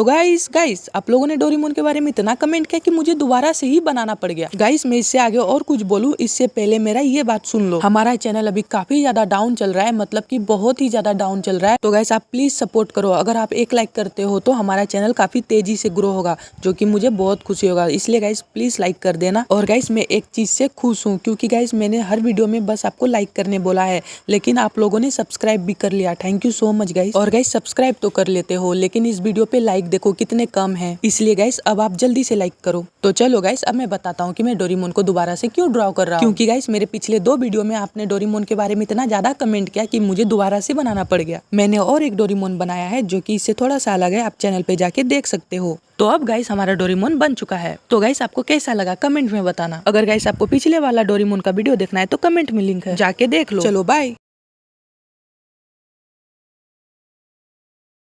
तो guys guys आप लोगों ने डोरीमोन के बारे में इतना कमेंट किया कि मुझे दोबारा से ही बनाना पड़ गया गाइस मैं इससे आगे और कुछ बोलूं इससे पहले मेरा ये बात सुन लो हमारा चैनल अभी काफी ज्यादा डाउन चल रहा है मतलब की बहुत ही ज्यादा डाउन चल रहा है तो गाइस आप प्लीज सपोर्ट करो अगर आप एक लाइक करते हो तो हमारा चैनल काफी तेजी से ग्रो होगा जो की मुझे बहुत खुशी होगा इसलिए गाइस प्लीज लाइक कर देना और गाइस मैं एक चीज से खुश हूँ क्यूँकी गाइस मैंने हर वीडियो में बस आपको लाइक करने बोला है लेकिन आप लोगों ने सब्सक्राइब भी कर लिया thank you so much guys और गाइस सब्सक्राइब तो कर लेते हो लेकिन इस वीडियो पे लाइक देखो कितने कम है इसलिए गाइस अब आप जल्दी से लाइक करो तो चलो गाइस अब मैं बताता हूँ की मैं डोरीमोन को दोबारा से क्यों ड्रॉ कर रहा हूँ क्योंकि गाइस मेरे पिछले दो वीडियो में आपने डोरीमोन के बारे में इतना ज्यादा कमेंट किया की कि मुझे दोबारा से बनाना पड़ गया मैंने और एक डोरीमोन बनाया है जो की इससे थोड़ा सा अलग है आप चैनल पे जाके देख सकते हो तो अब गाइस हमारा डोरीमोन बन चुका है तो गाइस आपको कैसा लगा कमेंट में बताना अगर गाइस आपको पिछले वाला डोरीमोन का वीडियो देखना है तो कमेंट में लिंक है जाके देख लो चलो बाय